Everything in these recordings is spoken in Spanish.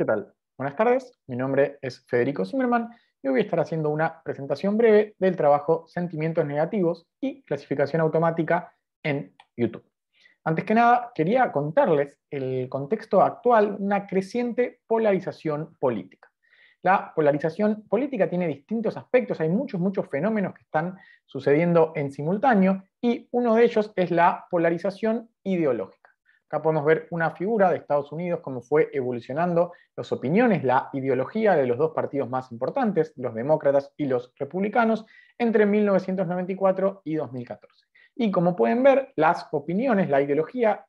¿Qué tal? Buenas tardes, mi nombre es Federico Zimmerman y hoy voy a estar haciendo una presentación breve del trabajo Sentimientos Negativos y Clasificación Automática en YouTube. Antes que nada, quería contarles el contexto actual, una creciente polarización política. La polarización política tiene distintos aspectos, hay muchos, muchos fenómenos que están sucediendo en simultáneo y uno de ellos es la polarización ideológica. Acá podemos ver una figura de Estados Unidos, cómo fue evolucionando las opiniones, la ideología de los dos partidos más importantes, los demócratas y los republicanos, entre 1994 y 2014. Y como pueden ver, las opiniones, la ideología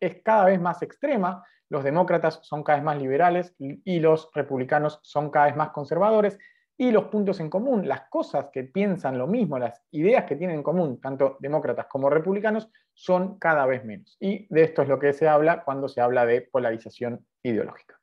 es cada vez más extrema, los demócratas son cada vez más liberales y los republicanos son cada vez más conservadores, y los puntos en común, las cosas que piensan lo mismo, las ideas que tienen en común, tanto demócratas como republicanos, son cada vez menos. Y de esto es lo que se habla cuando se habla de polarización ideológica.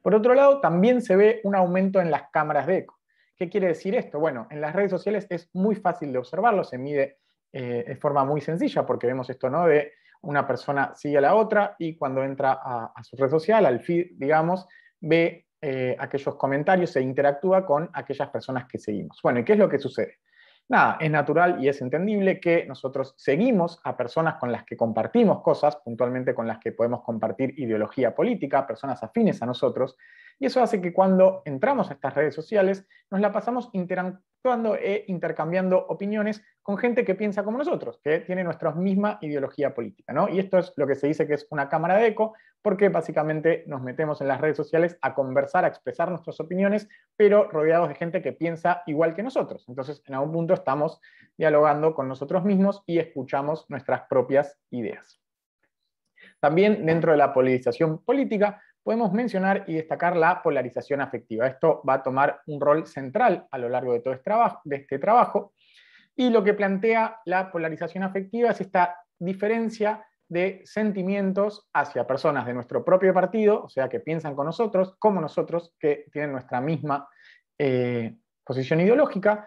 Por otro lado, también se ve un aumento en las cámaras de eco. ¿Qué quiere decir esto? Bueno, en las redes sociales es muy fácil de observarlo, se mide eh, de forma muy sencilla, porque vemos esto, ¿no? De una persona sigue a la otra y cuando entra a, su red social, al fin, digamos, ve eh, aquellos comentarios e interactúa con aquellas personas que seguimos. Bueno, ¿y qué es lo que sucede? Nada, es natural y es entendible que nosotros seguimos a personas con las que compartimos cosas, puntualmente con las que podemos compartir ideología política, personas afines a nosotros, y eso hace que cuando entramos a estas redes sociales nos la pasamos interactuando e intercambiando opiniones con gente que piensa como nosotros, que tiene nuestra misma ideología política. ¿no? Y esto es lo que se dice que es una cámara de eco, porque básicamente nos metemos en las redes sociales a conversar, a expresar nuestras opiniones, pero rodeados de gente que piensa igual que nosotros. Entonces, en algún punto estamos dialogando con nosotros mismos y escuchamos nuestras propias ideas. También dentro de la politización política podemos mencionar y destacar la polarización afectiva. Esto va a tomar un rol central a lo largo de todo este, este trabajo, Y lo que plantea la polarización afectiva es esta diferencia de sentimientos hacia personas de nuestro propio partido, o sea, que piensan con nosotros, como nosotros, que tienen nuestra misma eh, posición ideológica,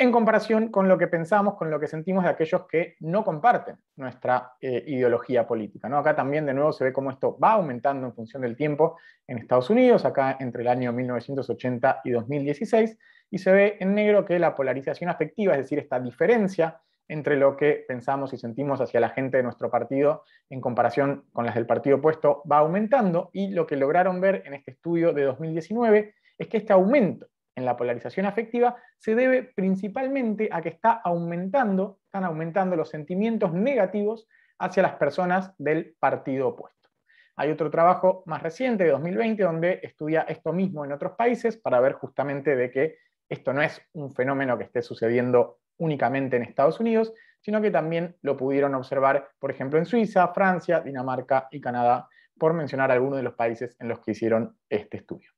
en comparación con lo que pensamos, con lo que sentimos de aquellos que no comparten nuestra eh, ideología política. Acá también de nuevo se ve cómo esto va aumentando en función del tiempo en Estados Unidos, acá entre el año 1980 y 2016, y se ve en negro que la polarización afectiva, es decir, esta diferencia entre lo que pensamos y sentimos hacia la gente de nuestro partido en comparación con las del partido opuesto, va aumentando, y lo que lograron ver en este estudio de 2019 es que este aumento en la polarización afectiva se debe principalmente a que está aumentando, están aumentando los sentimientos negativos hacia las personas del partido opuesto. Hay otro trabajo más reciente de 2020 donde estudia esto mismo en otros países para ver justamente de que esto no es un fenómeno que esté sucediendo únicamente en Estados Unidos, sino que también lo pudieron observar, por ejemplo, en Suiza, Francia, Dinamarca y Canadá, por mencionar algunos de los países en los que hicieron este estudio.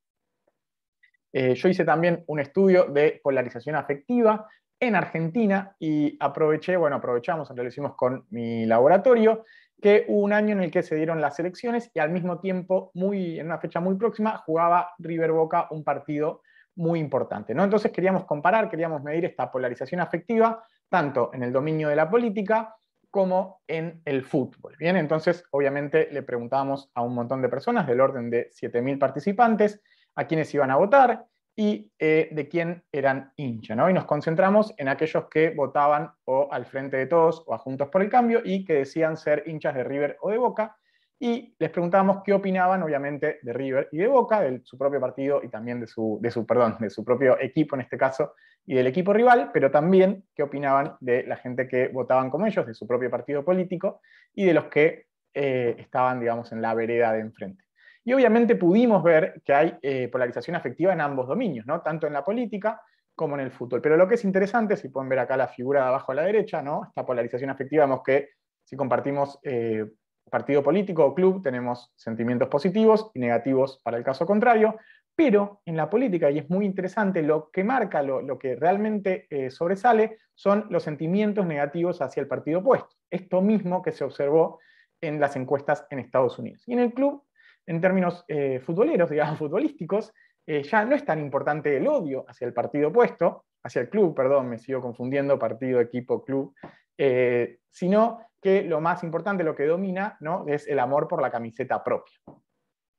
Eh, yo hice también un estudio de polarización afectiva en Argentina y aproveché, bueno, aprovechamos, lo hicimos con mi laboratorio, que hubo un año en el que se dieron las elecciones y al mismo tiempo, muy, en una fecha muy próxima, jugaba River Boca un partido muy importante. ¿no? Entonces queríamos comparar, queríamos medir esta polarización afectiva, tanto en el dominio de la política como en el fútbol. Bien, entonces obviamente le preguntábamos a un montón de personas, del orden de 7.000 participantes, a quienes iban a votar y eh, de quién eran hincha. ¿no? Y nos concentramos en aquellos que votaban o al frente de todos o a Juntos por el Cambio y que decían ser hinchas de River o de Boca. Y les preguntábamos qué opinaban, obviamente, de River y de Boca, de su propio partido y también de su, de su, perdón, de su propio equipo en este caso y del equipo rival, pero también qué opinaban de la gente que votaban como ellos, de su propio partido político y de los que eh, estaban, digamos, en la vereda de enfrente. Y obviamente pudimos ver que hay eh, polarización afectiva en ambos dominios, ¿no? tanto en la política como en el fútbol. Pero lo que es interesante, si pueden ver acá la figura de abajo a la derecha, ¿no? esta polarización afectiva, vemos que si compartimos eh, partido político o club, tenemos sentimientos positivos y negativos para el caso contrario, pero en la política, y es muy interesante, lo que marca, lo, que realmente eh, sobresale son los sentimientos negativos hacia el partido opuesto. Esto mismo que se observó en las encuestas en Estados Unidos. Y en el club en términos eh, futboleros, digamos, futbolísticos, eh, ya no es tan importante el odio hacia el partido opuesto, hacia el club, perdón, me sigo confundiendo, partido, equipo, club, eh, sino que lo más importante, lo que domina, ¿no? es el amor por la camiseta propia.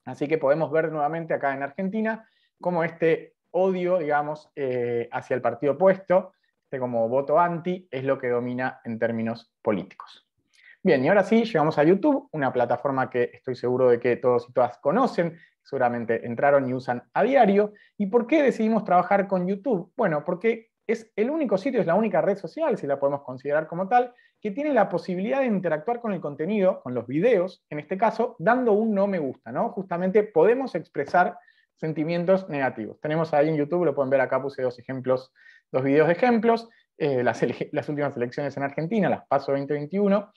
Así que podemos ver nuevamente acá en Argentina cómo este odio, digamos, hacia el partido opuesto, este como voto anti, es lo que domina en términos políticos. Bien, y ahora sí, llegamos a YouTube, una plataforma que estoy seguro de que todos y todas conocen, seguramente entraron y usan a diario. ¿Y por qué decidimos trabajar con YouTube? Bueno, porque es el único sitio, es la única red social, si la podemos considerar como tal, que tiene la posibilidad de interactuar con el contenido, con los videos, en este caso, dando un no me gusta, ¿no? Justamente podemos expresar sentimientos negativos. Tenemos ahí en YouTube, lo pueden ver acá, puse dos ejemplos, dos videos de ejemplos, eh, las, las últimas elecciones en Argentina, las PASO 2021,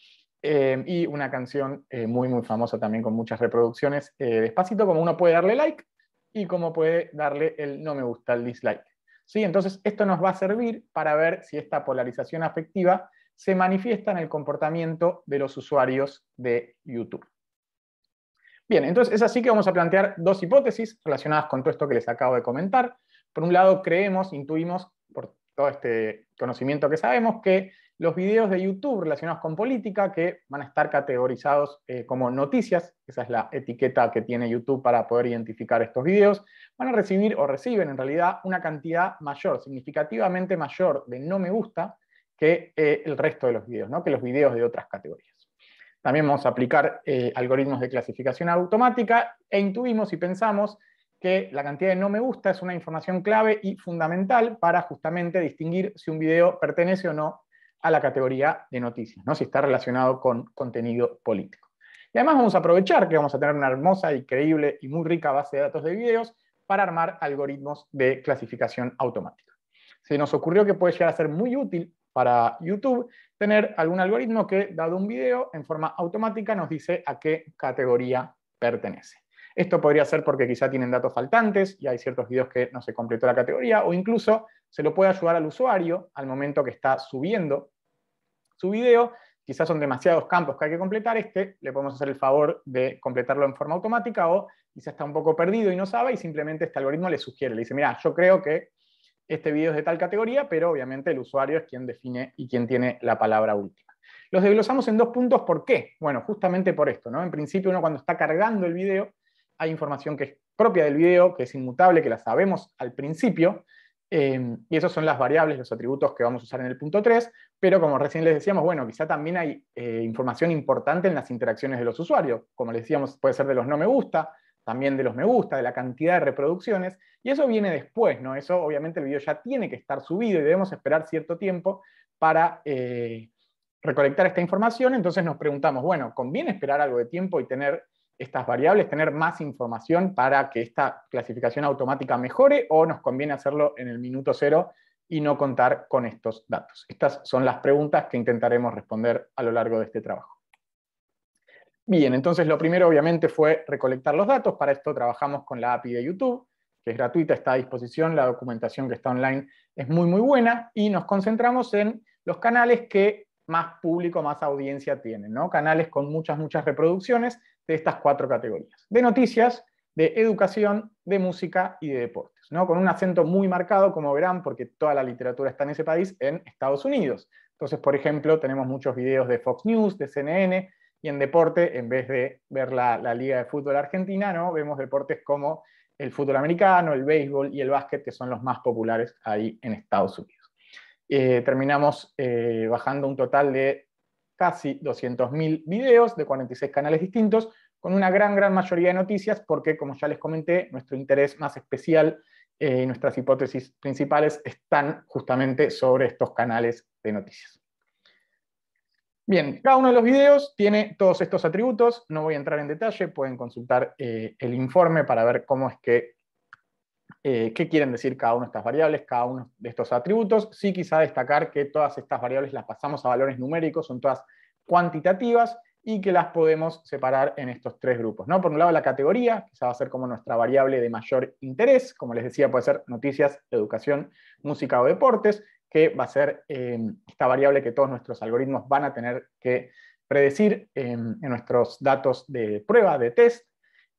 Em, y una canción eh, muy, muy famosa también con muchas reproducciones. Eh, despacito, como uno puede darle like y como puede darle el no me gusta, el dislike. Entonces, esto nos va a servir para ver si esta polarización afectiva se manifiesta en el comportamiento de los usuarios de YouTube. Bien, entonces es así que vamos a plantear dos hipótesis relacionadas con todo esto que les acabo de comentar. Por un lado, creemos, intuimos, por todo este conocimiento que sabemos, que los videos de YouTube relacionados con política que van a estar categorizados eh, como noticias, esa es la etiqueta que tiene YouTube para poder identificar estos videos, van a recibir o reciben en realidad una cantidad mayor, significativamente mayor de no me gusta que eh, el resto de los videos, ¿no? que los videos de otras categorías. También vamos a aplicar eh, algoritmos de clasificación automática e intuimos y pensamos que la cantidad de no me gusta es una información clave y fundamental para justamente distinguir si un video pertenece o no a la categoría de noticias, ¿no? si está relacionado con contenido político. Y además vamos a aprovechar que vamos a tener una hermosa, increíble y muy rica base de datos de videos para armar algoritmos de clasificación automática. Se nos ocurrió que puede llegar a ser muy útil para YouTube tener algún algoritmo que, dado un video, en forma automática nos dice a qué categoría pertenece. Esto podría ser porque quizá tienen datos faltantes y hay ciertos videos que no se completó la categoría, o incluso se lo puede ayudar al usuario al momento que está subiendo su video. Quizás son demasiados campos que hay que completar, este le podemos hacer el favor de completarlo en forma automática o quizás está un poco perdido y no sabe y simplemente este algoritmo le sugiere, le dice, mira, yo creo que este video es de tal categoría, pero obviamente el usuario es quien define y quien tiene la palabra última. Los desglosamos en dos puntos, ¿por qué? Bueno, justamente por esto, En principio uno cuando está cargando el video hay información que es propia del video, que es inmutable, que la sabemos al principio, eh, y esas son las variables, los atributos que vamos a usar en el punto 3, pero como recién les decíamos, bueno, quizá también hay eh, información importante en las interacciones de los usuarios, como les decíamos, puede ser de los no me gusta, también de los me gusta, de la cantidad de reproducciones, y eso viene después, ¿no? Eso obviamente el video ya tiene que estar subido y debemos esperar cierto tiempo para eh, recolectar esta información, entonces nos preguntamos, bueno, ¿conviene esperar algo de tiempo y tener estas variables, tener más información para que esta clasificación automática mejore o nos conviene hacerlo en el minuto cero y no contar con estos datos. Estas son las preguntas que intentaremos responder a lo largo de este trabajo. Bien, entonces lo primero obviamente fue recolectar los datos, para esto trabajamos con la API de YouTube, que es gratuita, está a disposición, la documentación que está online es muy muy buena, y nos concentramos en los canales que más público, más audiencia tienen, ¿no? Canales con muchas, muchas reproducciones, de estas cuatro categorías. De noticias, de educación, de música y de deportes, ¿no? con un acento muy marcado, como verán, porque toda la literatura está en ese país, en Estados Unidos. Entonces, por ejemplo, tenemos muchos videos de Fox News, de CNN, y en deporte, en vez de ver la, Liga de Fútbol Argentina, ¿no? vemos deportes como el fútbol americano, el béisbol y el básquet, que son los más populares ahí en Estados Unidos. Eh, terminamos eh, bajando un total de casi 200.000 videos de 46 canales distintos, con una gran, gran mayoría de noticias, porque como ya les comenté, nuestro interés más especial y eh, nuestras hipótesis principales están justamente sobre estos canales de noticias. Bien, cada uno de los videos tiene todos estos atributos, no voy a entrar en detalle, pueden consultar eh, el informe para ver cómo es que eh, qué quieren decir cada una de estas variables, cada uno de estos atributos. Sí quizá destacar que todas estas variables las pasamos a valores numéricos, son todas cuantitativas y que las podemos separar en estos tres grupos. ¿no? Por un lado la categoría, quizá va a ser como nuestra variable de mayor interés, como les decía puede ser noticias, educación, música o deportes, que va a ser eh, esta variable que todos nuestros algoritmos van a tener que predecir eh, en nuestros datos de prueba, de test,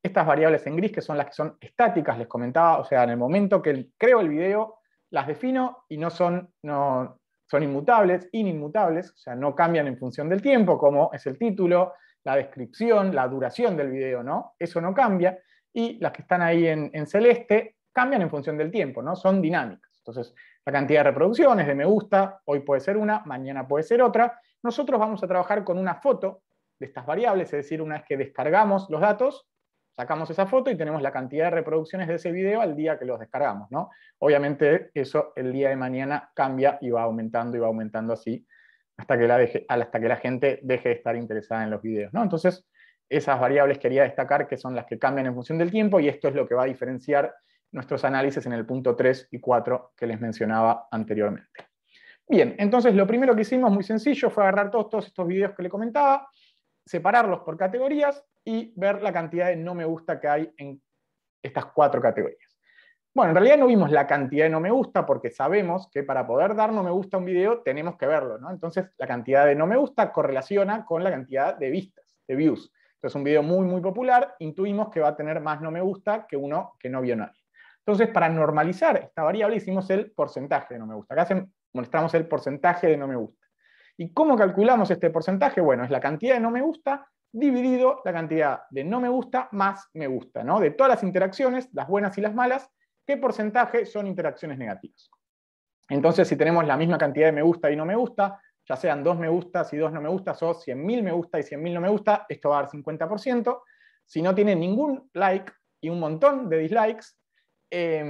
estas variables en gris, que son las que son estáticas, les comentaba, o sea, en el momento que creo el video, las defino y no son, no, son inmutables, inmutables o sea, no cambian en función del tiempo, como es el título, la descripción, la duración del video, ¿no? Eso no cambia. Y las que están ahí en, en celeste cambian en función del tiempo, ¿no? Son dinámicas. Entonces, la cantidad de reproducciones, de me gusta, hoy puede ser una, mañana puede ser otra. Nosotros vamos a trabajar con una foto de estas variables, es decir, una vez que descargamos los datos, Sacamos esa foto y tenemos la cantidad de reproducciones de ese video al día que los descargamos, ¿no? Obviamente eso el día de mañana cambia y va aumentando y va aumentando así hasta que la, hasta que la gente deje de estar interesada en los videos, ¿no? Entonces, esas variables quería destacar que son las que cambian en función del tiempo y esto es lo que va a diferenciar nuestros análisis en el punto 3 y 4 que les mencionaba anteriormente. Bien, entonces lo primero que hicimos, muy sencillo, fue agarrar todos, todos estos videos que le comentaba, separarlos por categorías y ver la cantidad de no me gusta que hay en estas cuatro categorías. Bueno, en realidad no vimos la cantidad de no me gusta porque sabemos que para poder dar no me gusta a un video tenemos que verlo, ¿no? Entonces la cantidad de no me gusta correlaciona con la cantidad de vistas, de views. Entonces un video muy, muy popular, intuimos que va a tener más no me gusta que uno que no vio nadie. Entonces para normalizar esta variable hicimos el porcentaje de no me gusta. Acá mostramos el porcentaje de no me gusta. ¿Y cómo calculamos este porcentaje? Bueno, es la cantidad de no me gusta dividido la cantidad de no me gusta más me gusta, ¿no? De todas las interacciones, las buenas y las malas, ¿qué porcentaje son interacciones negativas? Entonces, si tenemos la misma cantidad de me gusta y no me gusta, ya sean dos me gustas y dos no me gustas, o 100.000 me gusta y 100.000 no me gusta, esto va a dar 50%. Si no tiene ningún like y un montón de dislikes, eh,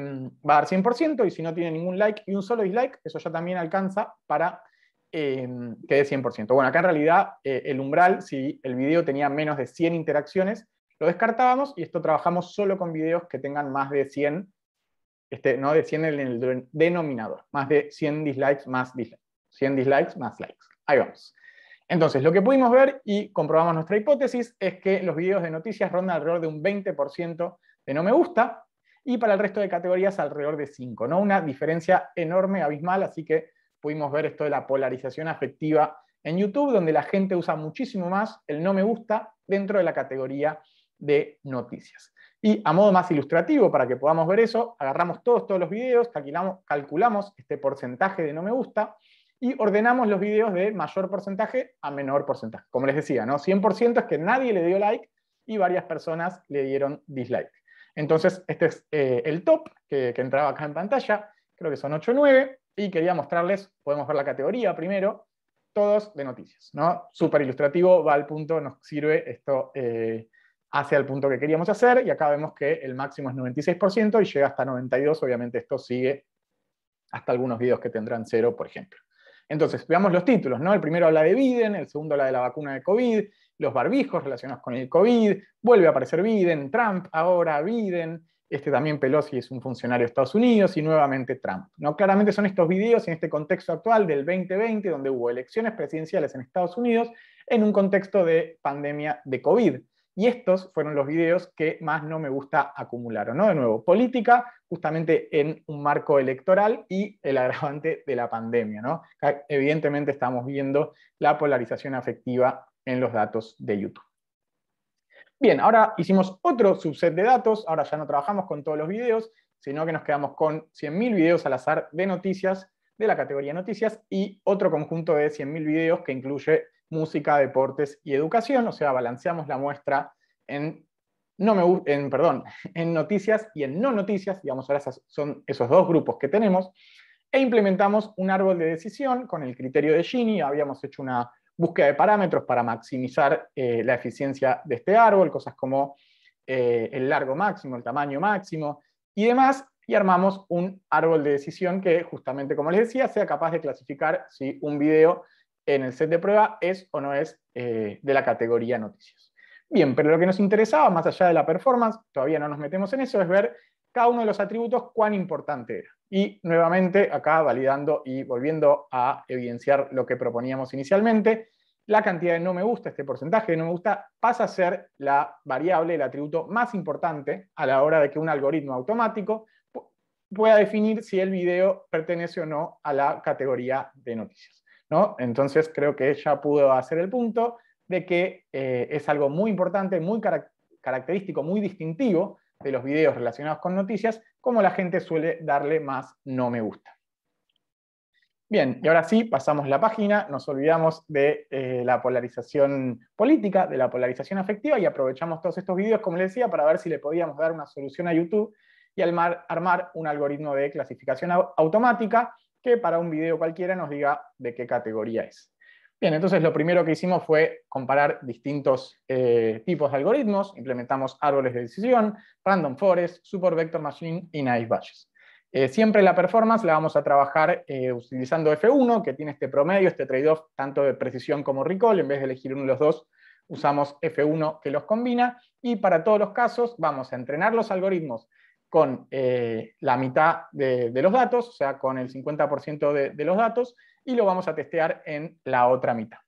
va a dar 100%, y si no tiene ningún like y un solo dislike, eso ya también alcanza para eh, que 100%. Bueno, acá en realidad eh, el umbral, si el video tenía menos de 100 interacciones, lo descartábamos y esto trabajamos solo con videos que tengan más de 100, este, no de 100 en el denominador, más de 100 dislikes más dislikes, 100 dislikes más likes. Ahí vamos. Entonces, lo que pudimos ver y comprobamos nuestra hipótesis es que los videos de noticias rondan alrededor de un 20% de no me gusta y para el resto de categorías alrededor de 5, ¿no? Una diferencia enorme, abismal, así que pudimos ver esto de la polarización afectiva en YouTube, donde la gente usa muchísimo más el no me gusta dentro de la categoría de noticias. Y a modo más ilustrativo, para que podamos ver eso, agarramos todos, todos los videos, calculamos, este porcentaje de no me gusta y ordenamos los videos de mayor porcentaje a menor porcentaje. Como les decía, ¿no? 100% es que nadie le dio like y varias personas le dieron dislike. Entonces, este es eh, el top que, que entraba acá en pantalla, creo que son 8 o 9 y quería mostrarles, podemos ver la categoría primero, todos de noticias, ¿no? Súper ilustrativo, va al punto, nos sirve, esto eh, hacia el punto que queríamos hacer, y acá vemos que el máximo es 96% y llega hasta 92%, obviamente esto sigue hasta algunos videos que tendrán cero, por ejemplo. Entonces, veamos los títulos, ¿no? El primero habla de Biden, el segundo habla de la vacuna de COVID, los barbijos relacionados con el COVID, vuelve a aparecer Biden, Trump ahora, Biden, este también Pelosi es un funcionario de Estados Unidos y nuevamente Trump. ¿no? Claramente son estos videos en este contexto actual del 2020, donde hubo elecciones presidenciales en Estados Unidos en un contexto de pandemia de COVID. Y estos fueron los videos que más no me gusta acumular, ¿no? De nuevo, política justamente en un marco electoral y el agravante de la pandemia, ¿no? Evidentemente estamos viendo la polarización afectiva en los datos de YouTube. Bien, ahora hicimos otro subset de datos, ahora ya no trabajamos con todos los videos, sino que nos quedamos con 100.000 videos al azar de noticias, de la categoría noticias, y otro conjunto de 100.000 videos que incluye música, deportes y educación, o sea, balanceamos la muestra en, no me, en, perdón, en noticias y en no noticias, digamos, ahora son esos dos grupos que tenemos, e implementamos un árbol de decisión con el criterio de Gini, habíamos hecho una búsqueda de parámetros para maximizar eh, la eficiencia de este árbol, cosas como eh, el largo máximo, el tamaño máximo y demás, y armamos un árbol de decisión que justamente, como les decía, sea capaz de clasificar si un video en el set de prueba es o no es eh, de la categoría noticias. Bien, pero lo que nos interesaba, más allá de la performance, todavía no nos metemos en eso, es ver cada uno de los atributos cuán importante era. Y nuevamente, acá validando y volviendo a evidenciar lo que proponíamos inicialmente, la cantidad de no me gusta, este porcentaje de no me gusta, pasa a ser la variable, el atributo más importante a la hora de que un algoritmo automático pueda definir si el video pertenece o no a la categoría de noticias. Entonces creo que ella pudo hacer el punto de que eh, es algo muy importante, muy característico, muy distintivo de los videos relacionados con noticias, como la gente suele darle más no me gusta. Bien, y ahora sí, pasamos la página, nos olvidamos de eh, la polarización política, de la polarización afectiva y aprovechamos todos estos videos, como les decía, para ver si le podíamos dar una solución a YouTube y armar un algoritmo de clasificación automática que para un video cualquiera nos diga de qué categoría es. Bien, entonces lo primero que hicimos fue comparar distintos eh, tipos de algoritmos, implementamos árboles de decisión, random forest, super vector machine y naive batches. Eh, siempre la performance la vamos a trabajar eh, utilizando F1, que tiene este promedio, este trade-off tanto de precisión como recall, en vez de elegir uno de los dos, usamos F1 que los combina, y para todos los casos vamos a entrenar los algoritmos con eh, la mitad de, los datos, o sea, con el 50% de, los datos, y lo vamos a testear en la otra mitad.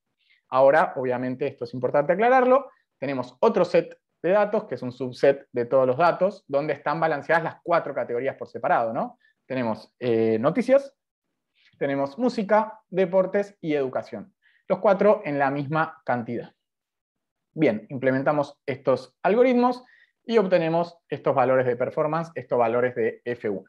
Ahora, obviamente, esto es importante aclararlo, tenemos otro set de datos, que es un subset de todos los datos, donde están balanceadas las cuatro categorías por separado, ¿no? Tenemos eh, noticias, tenemos música, deportes y educación. Los cuatro en la misma cantidad. Bien, implementamos estos algoritmos y obtenemos estos valores de performance, estos valores de F1.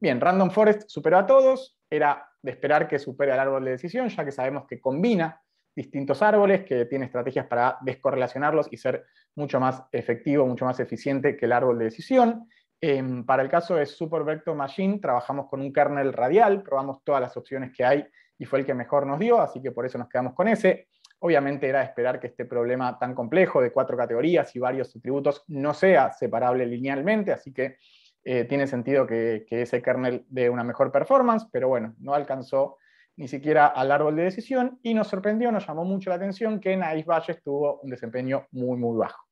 Bien, Random Forest superó a todos, era de esperar que supere al árbol de decisión, ya que sabemos que combina distintos árboles, que tiene estrategias para descorrelacionarlos y ser mucho más efectivo, mucho más eficiente que el árbol de decisión. Em, para el caso de Super Vector Machine, trabajamos con un kernel radial, probamos todas las opciones que hay y fue el que mejor nos dio, así que por eso nos quedamos con ese. Obviamente era esperar que este problema tan complejo de cuatro categorías y varios atributos no sea separable linealmente, así que eh, tiene sentido que, ese kernel dé una mejor performance, pero bueno, no alcanzó ni siquiera al árbol de decisión y nos sorprendió, nos llamó mucho la atención que Naive Bayes tuvo un desempeño muy, muy bajo.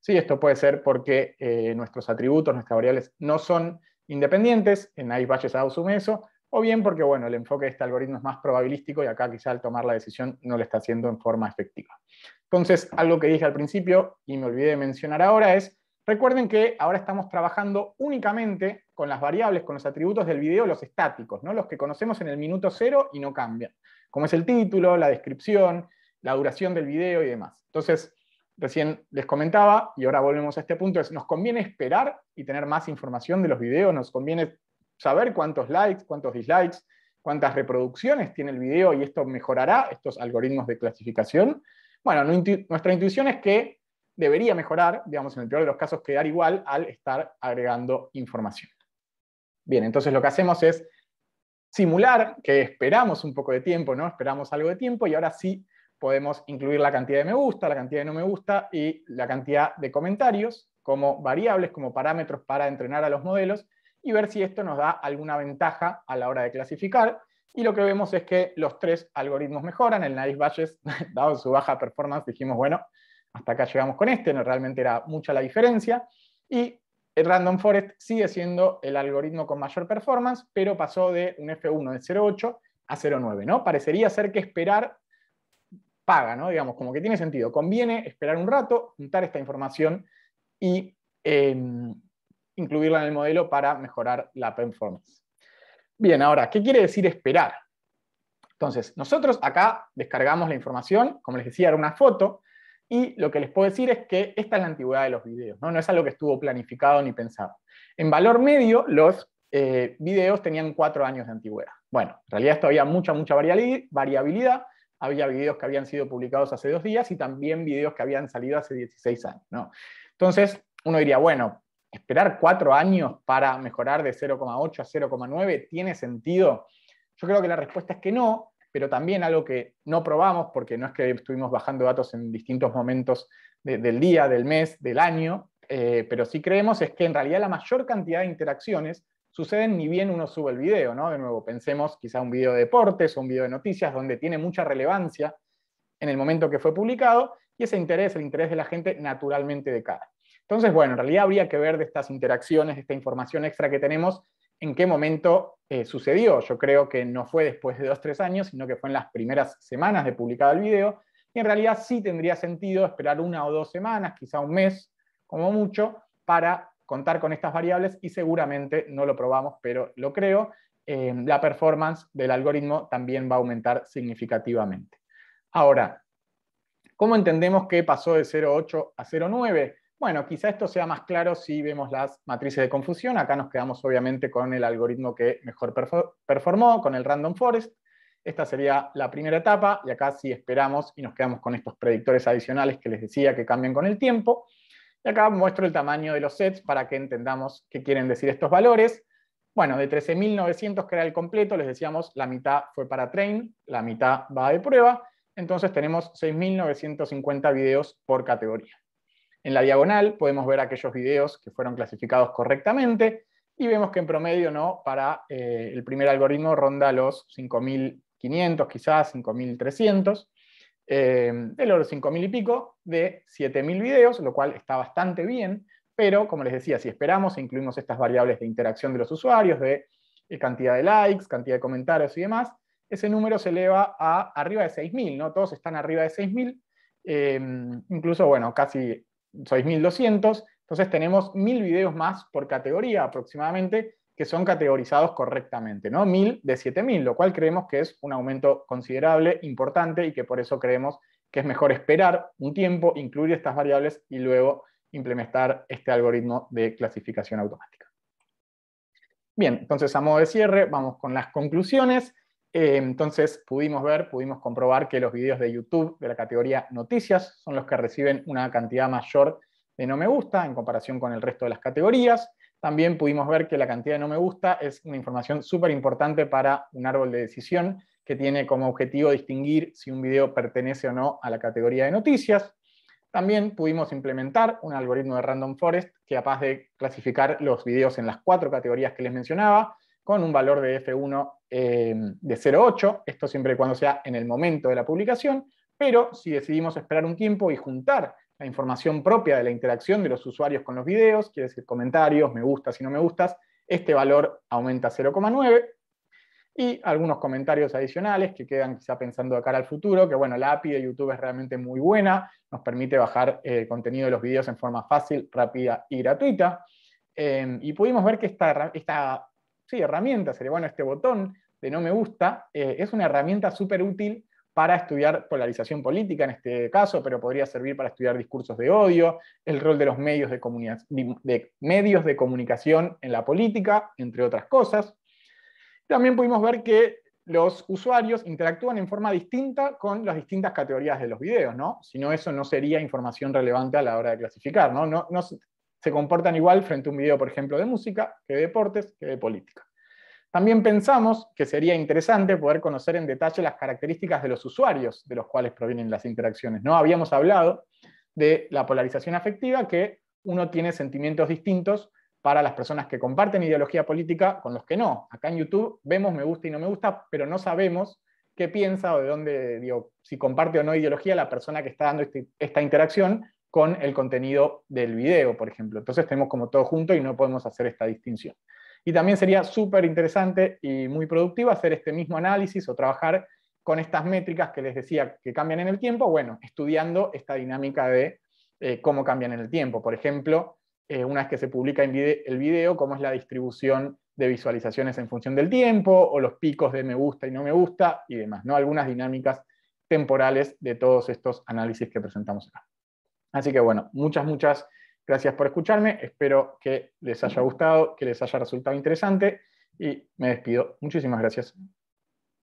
Sí, esto puede ser porque eh, nuestros atributos, nuestras variables no son independientes, en Nice Valles asume eso, o bien porque bueno, el enfoque de este algoritmo es más probabilístico y acá quizá al tomar la decisión no lo está haciendo en forma efectiva. Entonces, algo que dije al principio y me olvidé de mencionar ahora es, recuerden que ahora estamos trabajando únicamente con las variables, con los atributos del video, los estáticos, ¿no? los que conocemos en el minuto cero y no cambian, como es el título, la descripción, la duración del video y demás. Entonces, recién les comentaba, y ahora volvemos a este punto, es, nos conviene esperar y tener más información de los videos, nos conviene saber cuántos likes, cuántos dislikes, cuántas reproducciones tiene el video y esto mejorará estos algoritmos de clasificación. Bueno, nuestra intuición es que debería mejorar, digamos, en el peor de los casos quedar igual al estar agregando información. Bien, entonces lo que hacemos es simular que esperamos un poco de tiempo, ¿no? Esperamos algo de tiempo y ahora sí podemos incluir la cantidad de me gusta, la cantidad de no me gusta y la cantidad de comentarios como variables, como parámetros para entrenar a los modelos y ver si esto nos da alguna ventaja a la hora de clasificar. Y lo que vemos es que los tres algoritmos mejoran. El Naive Valles, dado su baja performance, dijimos, bueno, hasta acá llegamos con este, no, realmente era mucha la diferencia. Y el Random Forest sigue siendo el algoritmo con mayor performance, pero pasó de un F1 de 0.8 a 0.9, ¿no? Parecería ser que esperar paga, ¿no? Digamos, como que tiene sentido. Conviene esperar un rato, juntar esta información y em, incluirla en el modelo para mejorar la performance. Bien, ahora, ¿qué quiere decir esperar? Entonces, nosotros acá descargamos la información, como les decía, era una foto, y lo que les puedo decir es que esta es la antigüedad de los videos, no, es algo que estuvo planificado ni pensado. En valor medio, los eh, videos tenían cuatro años de antigüedad. Bueno, en realidad esto había mucha, mucha variabilidad, había videos que habían sido publicados hace dos días y también videos que habían salido hace 16 años. ¿no? Entonces, uno diría, bueno, esperar cuatro años para mejorar de 0,8 a 0,9 tiene sentido? Yo creo que la respuesta es que no, pero también algo que no probamos, porque no es que estuvimos bajando datos en distintos momentos del día, del mes, del año, eh, pero sí creemos es que en realidad la mayor cantidad de interacciones suceden ni bien uno sube el video, ¿no? De nuevo, pensemos quizá un video de deportes o un video de noticias donde tiene mucha relevancia en el momento que fue publicado y ese interés, el interés de la gente naturalmente decae. Entonces, bueno, en realidad habría que ver de estas interacciones, de esta información extra que tenemos, en qué momento eh, sucedió. Yo creo que no fue después de dos, tres años, sino que fue en las primeras semanas de publicado el video. Y en realidad sí tendría sentido esperar una o dos semanas, quizá un mes, como mucho, para contar con estas variables y seguramente, no lo probamos, pero lo creo, em, la performance del algoritmo también va a aumentar significativamente. Ahora, ¿cómo entendemos qué pasó de 0.8 a 0.9? Bueno, quizá esto sea más claro si vemos las matrices de confusión. Acá nos quedamos obviamente con el algoritmo que mejor performó, con el Random Forest. Esta sería la primera etapa, y acá sí esperamos y nos quedamos con estos predictores adicionales que les decía que cambian con el tiempo. Y acá muestro el tamaño de los sets para que entendamos qué quieren decir estos valores. Bueno, de 13.900 que era el completo, les decíamos la mitad fue para train, la mitad va de prueba, entonces tenemos 6.950 videos por categoría. En la diagonal podemos ver aquellos videos que fueron clasificados correctamente y vemos que en promedio ¿no? para eh, el primer algoritmo ronda los 5.500, quizás 5.300, eh, de los 5.000 y pico de 7.000 videos, lo cual está bastante bien, pero como les decía, si esperamos e incluimos estas variables de interacción de los usuarios, de eh, cantidad de likes, cantidad de comentarios y demás, ese número se eleva a arriba de 6.000, ¿no? todos están arriba de 6.000, eh, incluso bueno, casi 6200. Entonces tenemos 1000 videos más por categoría aproximadamente que son categorizados correctamente, ¿no? 1000 de 7000, lo cual creemos que es un aumento considerable, importante y que por eso creemos que es mejor esperar un tiempo, incluir estas variables y luego implementar este algoritmo de clasificación automática. Bien, entonces a modo de cierre, vamos con las conclusiones. Eh, entonces pudimos ver, pudimos comprobar que los videos de YouTube de la categoría noticias son los que reciben una cantidad mayor de no me gusta en comparación con el resto de las categorías. También pudimos ver que la cantidad de no me gusta es una información súper importante para un árbol de decisión que tiene como objetivo distinguir si un video pertenece o no a la categoría de noticias. También pudimos implementar un algoritmo de Random Forest que capaz de clasificar los videos en las cuatro categorías que les mencionaba, con un valor de F1 eh, de 0,8, esto siempre y cuando sea en el momento de la publicación, pero si decidimos esperar un tiempo y juntar la información propia de la interacción de los usuarios con los videos, quiere decir comentarios, me gustas y no me gustas, este valor aumenta a 0,9 y algunos comentarios adicionales que quedan quizá pensando de cara al futuro, que bueno, la API de YouTube es realmente muy buena, nos permite bajar el eh, contenido de los videos en forma fácil, rápida y gratuita. Eh, y pudimos ver que esta sí, herramienta, sería bueno este botón de no me gusta, eh, es una herramienta súper útil para estudiar polarización política en este caso, pero podría servir para estudiar discursos de odio, el rol de los medios de, medios de comunicación en la política, entre otras cosas. También pudimos ver que los usuarios interactúan en forma distinta con las distintas categorías de los videos, ¿no? Si no, eso no sería información relevante a la hora de clasificar, ¿no? no se comportan igual frente a un video, por ejemplo, de música, que de deportes, que de política. También pensamos que sería interesante poder conocer en detalle las características de los usuarios de los cuales provienen las interacciones. No habíamos hablado de la polarización afectiva, que uno tiene sentimientos distintos para las personas que comparten ideología política con los que no. Acá en YouTube vemos me gusta y no me gusta, pero no sabemos qué piensa o de dónde, si comparte o no ideología la persona que está dando este, esta interacción, con el contenido del video, por ejemplo. Entonces tenemos como todo junto y no podemos hacer esta distinción. Y también sería súper interesante y muy productivo hacer este mismo análisis o trabajar con estas métricas que les decía que cambian en el tiempo, bueno, estudiando esta dinámica de eh, cómo cambian en el tiempo. Por ejemplo, eh, una vez que se publica el video, cómo es la distribución de visualizaciones en función del tiempo, o los picos de me gusta y no me gusta, y demás, ¿no? Algunas dinámicas temporales de todos estos análisis que presentamos acá. Así que bueno, muchas, muchas gracias por escucharme. Espero que les haya gustado, que les haya resultado interesante y me despido. Muchísimas gracias.